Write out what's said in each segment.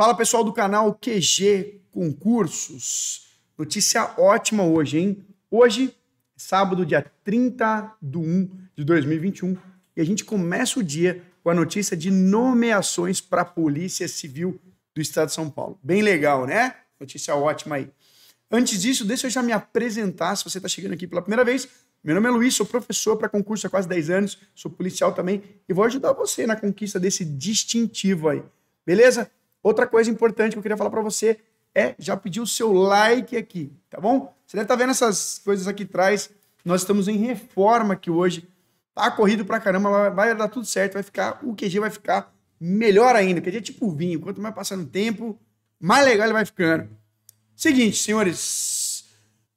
Fala pessoal do canal QG Concursos. Notícia ótima hoje, hein? Hoje, sábado, dia 30 de 1 de 2021, e a gente começa o dia com a notícia de nomeações para a Polícia Civil do Estado de São Paulo. Bem legal, né? Notícia ótima aí. Antes disso, deixa eu já me apresentar, se você está chegando aqui pela primeira vez. Meu nome é Luiz, sou professor para concurso há quase 10 anos, sou policial também e vou ajudar você na conquista desse distintivo aí. Beleza? Outra coisa importante que eu queria falar para você é já pedir o seu like aqui, tá bom? Você deve estar tá vendo essas coisas aqui atrás. Nós estamos em reforma aqui hoje. Tá corrido pra caramba, vai dar tudo certo, vai ficar, o QG vai ficar melhor ainda. O QG é tipo vinho, quanto mais passando tempo, mais legal ele vai ficando. Seguinte, senhores,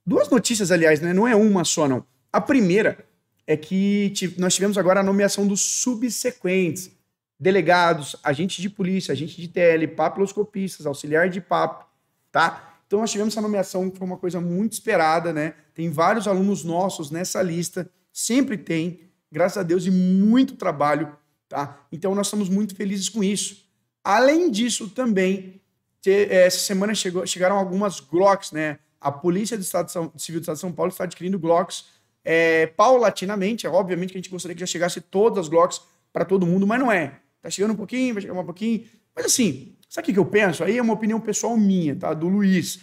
duas notícias, aliás, né? Não é uma só, não. A primeira é que nós tivemos agora a nomeação dos subsequentes delegados, agentes de polícia, agentes de TL, papiloscopistas, auxiliar de PAP, tá? Então nós tivemos essa nomeação que foi uma coisa muito esperada, né? Tem vários alunos nossos nessa lista, sempre tem, graças a Deus, e muito trabalho, tá? Então nós estamos muito felizes com isso. Além disso, também, é, essa semana chegou, chegaram algumas Glocks, né? A Polícia do Estado São, Civil do Estado de São Paulo está adquirindo Glocks é, paulatinamente. É, obviamente que a gente gostaria que já chegasse todas as Glocks para todo mundo, mas não é. Tá chegando um pouquinho, vai chegar um pouquinho. Mas assim, sabe o que eu penso? Aí é uma opinião pessoal minha, tá? Do Luiz.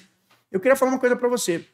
Eu queria falar uma coisa para você.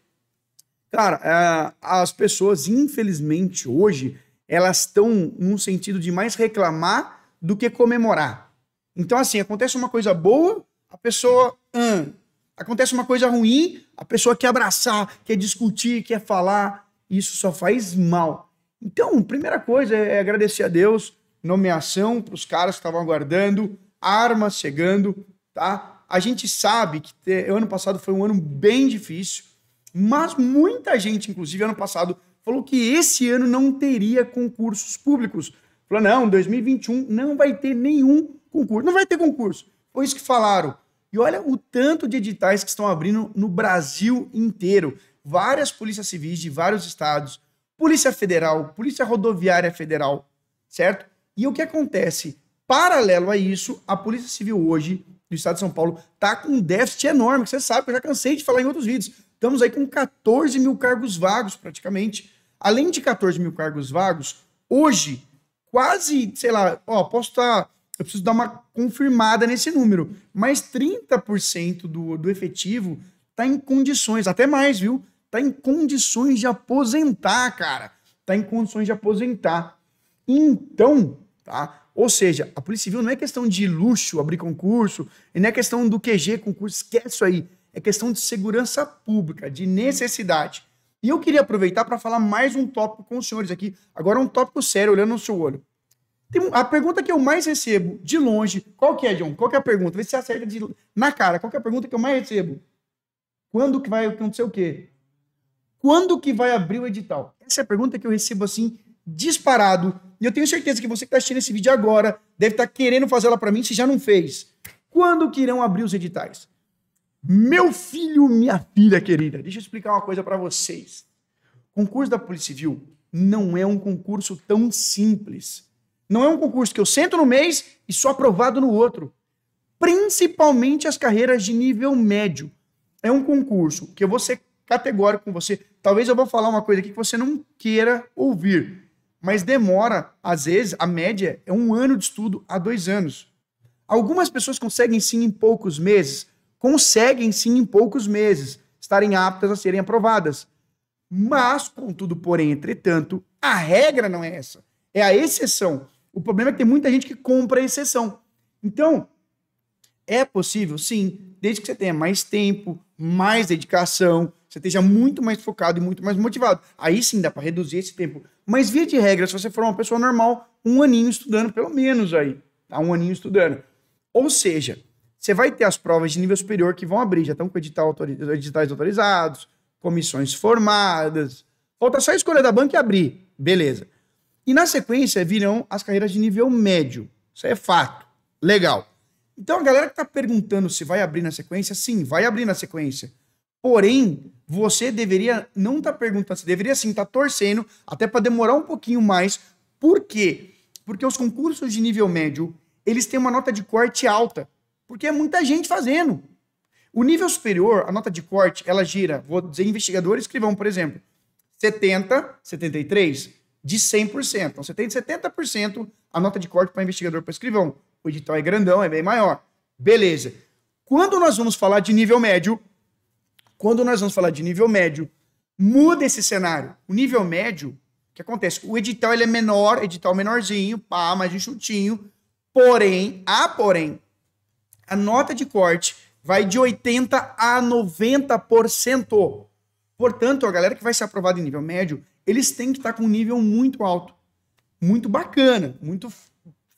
Cara, é, as pessoas, infelizmente, hoje, elas estão num sentido de mais reclamar do que comemorar. Então, assim, acontece uma coisa boa, a pessoa. Hum. Acontece uma coisa ruim, a pessoa quer abraçar, quer discutir, quer falar. Isso só faz mal. Então, primeira coisa é agradecer a Deus, nomeação para os caras que estavam aguardando, armas chegando, tá? A gente sabe que o ano passado foi um ano bem difícil, mas muita gente, inclusive ano passado, falou que esse ano não teria concursos públicos. Falou, não, 2021 não vai ter nenhum concurso. Não vai ter concurso. Foi isso que falaram. E olha o tanto de editais que estão abrindo no Brasil inteiro. Várias polícias civis de vários estados, Polícia Federal, Polícia Rodoviária Federal, certo? E o que acontece? Paralelo a isso, a Polícia Civil hoje do Estado de São Paulo está com um déficit enorme, que você sabe, que eu já cansei de falar em outros vídeos. Estamos aí com 14 mil cargos vagos, praticamente. Além de 14 mil cargos vagos, hoje, quase, sei lá, ó, posso estar. Tá, eu preciso dar uma confirmada nesse número, mas 30% do, do efetivo está em condições, até mais, viu? Está em condições de aposentar, cara. Está em condições de aposentar. Então, Tá? Ou seja, a Polícia Civil não é questão de luxo, abrir concurso, e não é questão do QG, concurso, esquece isso aí. É questão de segurança pública, de necessidade. E eu queria aproveitar para falar mais um tópico com os senhores aqui. Agora um tópico sério, olhando no seu olho. Tem a pergunta que eu mais recebo, de longe, qual que é, John? Qual que é a pergunta? Vê se você acerta de, na cara. Qual que é a pergunta que eu mais recebo? Quando que vai acontecer o quê? Quando que vai abrir o edital? Essa é a pergunta que eu recebo, assim, disparado. E eu tenho certeza que você que está assistindo esse vídeo agora deve estar tá querendo fazer ela para mim se já não fez. Quando que irão abrir os editais? Meu filho, minha filha querida, deixa eu explicar uma coisa para vocês. O concurso da Polícia Civil não é um concurso tão simples. Não é um concurso que eu sento no mês e sou aprovado no outro. Principalmente as carreiras de nível médio. É um concurso que eu vou ser categórico com você. Talvez eu vou falar uma coisa aqui que você não queira ouvir mas demora, às vezes, a média é um ano de estudo a dois anos. Algumas pessoas conseguem sim em poucos meses, conseguem sim em poucos meses estarem aptas a serem aprovadas. Mas, contudo, porém, entretanto, a regra não é essa, é a exceção. O problema é que tem muita gente que compra a exceção. Então, é possível, sim, desde que você tenha mais tempo, mais dedicação, você esteja muito mais focado e muito mais motivado. Aí sim dá para reduzir esse tempo. Mas, via de regra, se você for uma pessoa normal, um aninho estudando, pelo menos aí. Tá? Um aninho estudando. Ou seja, você vai ter as provas de nível superior que vão abrir, já estão com edital editais autorizados, comissões formadas. Falta só a escolha da banca e abrir. Beleza. E na sequência virão as carreiras de nível médio. Isso é fato. Legal. Então a galera que está perguntando se vai abrir na sequência, sim, vai abrir na sequência. Porém, você deveria não estar tá perguntando, você deveria sim estar tá torcendo, até para demorar um pouquinho mais. Por quê? Porque os concursos de nível médio, eles têm uma nota de corte alta, porque é muita gente fazendo. O nível superior, a nota de corte, ela gira, vou dizer investigador e escrivão, por exemplo, 70, 73, de 100%. Então, você tem 70% a nota de corte para investigador para escrivão. O edital é grandão, é bem maior. Beleza. Quando nós vamos falar de nível médio, quando nós vamos falar de nível médio, muda esse cenário. O nível médio, o que acontece? O edital ele é menor, edital menorzinho, pá, mais enxutinho. Porém, a porém, a nota de corte vai de 80% a 90%. Portanto, a galera que vai ser aprovada em nível médio, eles têm que estar com um nível muito alto, muito bacana, muito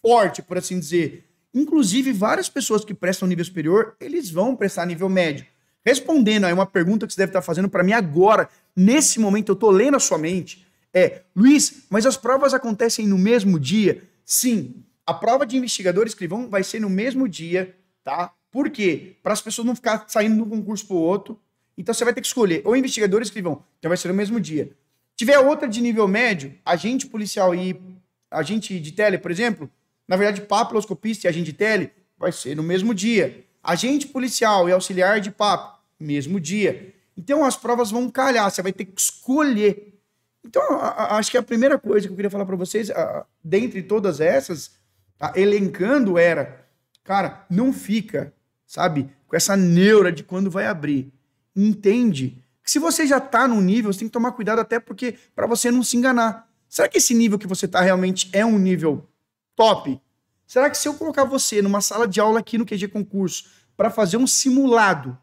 forte, por assim dizer. Inclusive, várias pessoas que prestam nível superior, eles vão prestar nível médio respondendo aí uma pergunta que você deve estar fazendo para mim agora, nesse momento, eu estou lendo a sua mente, é, Luiz, mas as provas acontecem no mesmo dia? Sim, a prova de investigador escrivão vai ser no mesmo dia, tá? Por quê? Para as pessoas não ficar saindo de um concurso para o outro. Então você vai ter que escolher ou investigador escrivão, então vai ser no mesmo dia. Tiver outra de nível médio, agente policial e agente de tele, por exemplo, na verdade, papiloscopista e agente de tele, vai ser no mesmo dia. Agente policial e auxiliar de papo, mesmo dia. Então as provas vão calhar, você vai ter que escolher. Então, acho que a primeira coisa que eu queria falar para vocês, dentre todas essas, tá, elencando era, cara, não fica, sabe, com essa neura de quando vai abrir. Entende que se você já tá num nível, você tem que tomar cuidado até porque para você não se enganar. Será que esse nível que você tá realmente é um nível top? Será que se eu colocar você numa sala de aula aqui no QG Concurso para fazer um simulado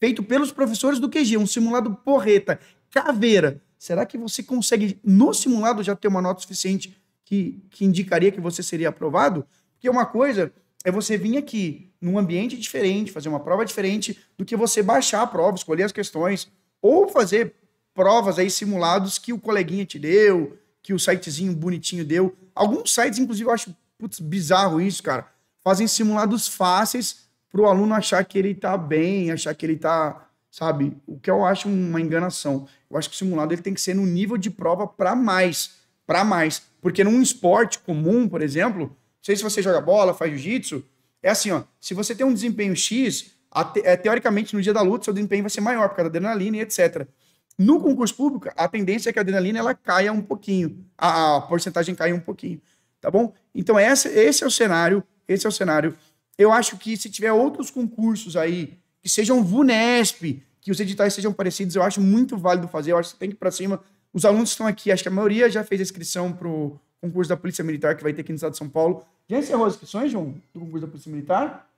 feito pelos professores do QG, um simulado porreta, caveira. Será que você consegue, no simulado, já ter uma nota suficiente que, que indicaria que você seria aprovado? Porque uma coisa é você vir aqui num ambiente diferente, fazer uma prova diferente do que você baixar a prova, escolher as questões, ou fazer provas aí simulados que o coleguinha te deu, que o sitezinho bonitinho deu. Alguns sites, inclusive, eu acho putz, bizarro isso, cara. Fazem simulados fáceis para o aluno achar que ele está bem, achar que ele está, sabe? O que eu acho uma enganação. Eu acho que o simulado ele tem que ser no nível de prova para mais, para mais. Porque num esporte comum, por exemplo, não sei se você joga bola, faz jiu-jitsu, é assim, ó, se você tem um desempenho X, te, é, teoricamente no dia da luta seu desempenho vai ser maior por causa da adrenalina e etc. No concurso público, a tendência é que a adrenalina ela caia um pouquinho, a, a porcentagem caia um pouquinho, tá bom? Então esse é o cenário, esse é o cenário eu acho que se tiver outros concursos aí, que sejam VUNESP, que os editais sejam parecidos, eu acho muito válido fazer. Eu acho que tem que ir para cima. Os alunos estão aqui, acho que a maioria já fez a inscrição para o concurso da Polícia Militar, que vai ter aqui no estado de São Paulo. Já encerrou as inscrições, João, do concurso da Polícia Militar?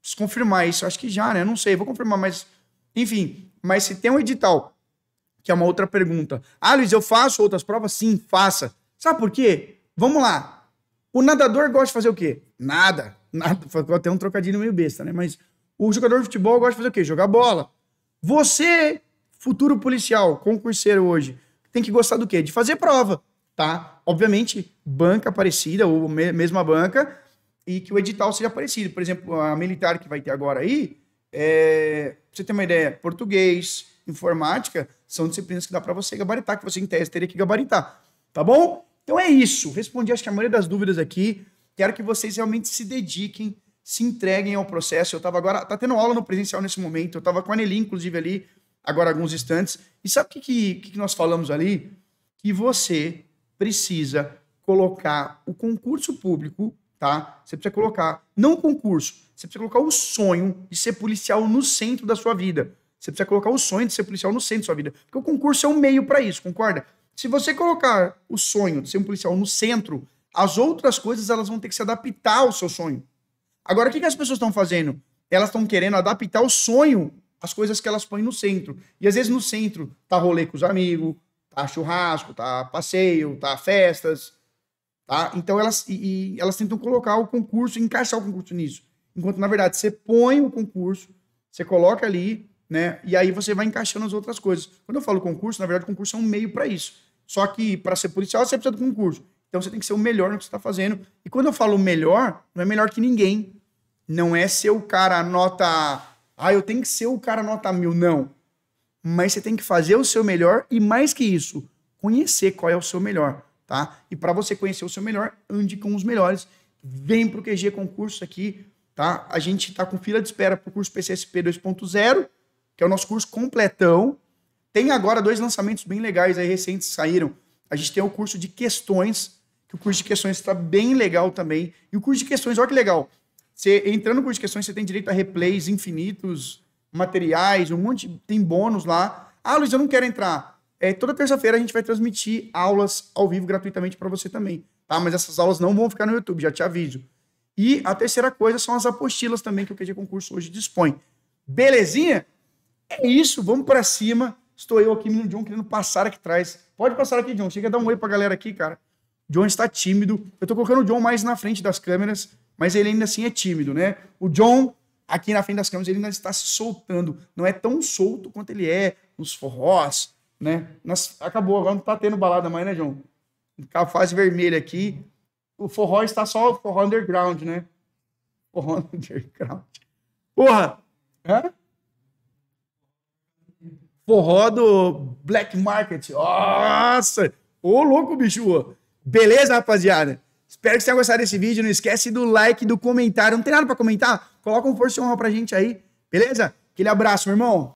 Preciso confirmar isso. Acho que já, né? Não sei, vou confirmar, mas. Enfim, mas se tem um edital, que é uma outra pergunta. Ah, Luiz, eu faço outras provas? Sim, faça. Sabe por quê? Vamos lá. O nadador gosta de fazer o quê? Nada. Nada, até um trocadilho meio besta, né? Mas o jogador de futebol gosta de fazer o quê? Jogar bola. Você, futuro policial, concurseiro hoje, tem que gostar do quê? De fazer prova, tá? Obviamente, banca parecida ou me mesma banca e que o edital seja parecido. Por exemplo, a militar que vai ter agora aí, é... pra você ter uma ideia, português, informática, são disciplinas que dá para você gabaritar, que você em tese teria que gabaritar, tá bom? Então é isso. Respondi acho que a maioria das dúvidas aqui. Quero que vocês realmente se dediquem, se entreguem ao processo. Eu estava agora, tá tendo aula no presencial nesse momento, eu estava com a Nelly, inclusive, ali, agora alguns instantes. E sabe o que, que, que nós falamos ali? Que você precisa colocar o concurso público, tá? Você precisa colocar, não o concurso, você precisa colocar o sonho de ser policial no centro da sua vida. Você precisa colocar o sonho de ser policial no centro da sua vida. Porque o concurso é um meio para isso, concorda? Se você colocar o sonho de ser um policial no centro, as outras coisas elas vão ter que se adaptar ao seu sonho. Agora, o que, que as pessoas estão fazendo? Elas estão querendo adaptar o sonho às coisas que elas põem no centro. E às vezes no centro tá rolê com os amigos, tá churrasco, tá passeio, tá festas, tá? Então elas e, e elas tentam colocar o concurso, encaixar o concurso nisso. Enquanto na verdade você põe o concurso, você coloca ali, né? E aí você vai encaixando as outras coisas. Quando eu falo concurso, na verdade concurso é um meio para isso. Só que para ser policial você precisa do concurso. Então você tem que ser o melhor no que você está fazendo. E quando eu falo melhor, não é melhor que ninguém. Não é ser o cara nota. Ah, eu tenho que ser o cara nota mil. Não. Mas você tem que fazer o seu melhor e, mais que isso, conhecer qual é o seu melhor. tá? E para você conhecer o seu melhor, ande com os melhores. Vem para o QG Concurso aqui. tá? A gente está com fila de espera para o curso PCSP 2.0, que é o nosso curso completão. Tem agora dois lançamentos bem legais aí recentes saíram. A gente tem o curso de questões, que o curso de questões está bem legal também. E o curso de questões, olha que legal. Você entrando no curso de questões, você tem direito a replays infinitos, materiais, um monte, tem bônus lá. Ah, Luiz, eu não quero entrar. É, toda terça-feira a gente vai transmitir aulas ao vivo gratuitamente para você também, tá? Mas essas aulas não vão ficar no YouTube, já te aviso. E a terceira coisa são as apostilas também que o QG Concurso hoje dispõe. Belezinha? É isso, vamos para cima. Estou eu aqui, menino John, querendo passar aqui atrás. Pode passar aqui, John. Chega a dar um oi para a galera aqui, cara. John está tímido. Eu estou colocando o John mais na frente das câmeras, mas ele ainda assim é tímido, né? O John, aqui na frente das câmeras, ele ainda está se soltando. Não é tão solto quanto ele é nos forrós, né? Nas... Acabou, agora não está tendo balada mais, né, John? Tá a fase vermelha aqui. O forró está só forró underground, né? Forró underground. Porra! Hã? Forró do Black Market. Nossa! Ô, louco, bicho! Beleza, rapaziada? Espero que vocês tenham gostado desse vídeo. Não esquece do like, do comentário. Não tem nada pra comentar? Coloca um força e honra pra gente aí, beleza? Aquele abraço, meu irmão.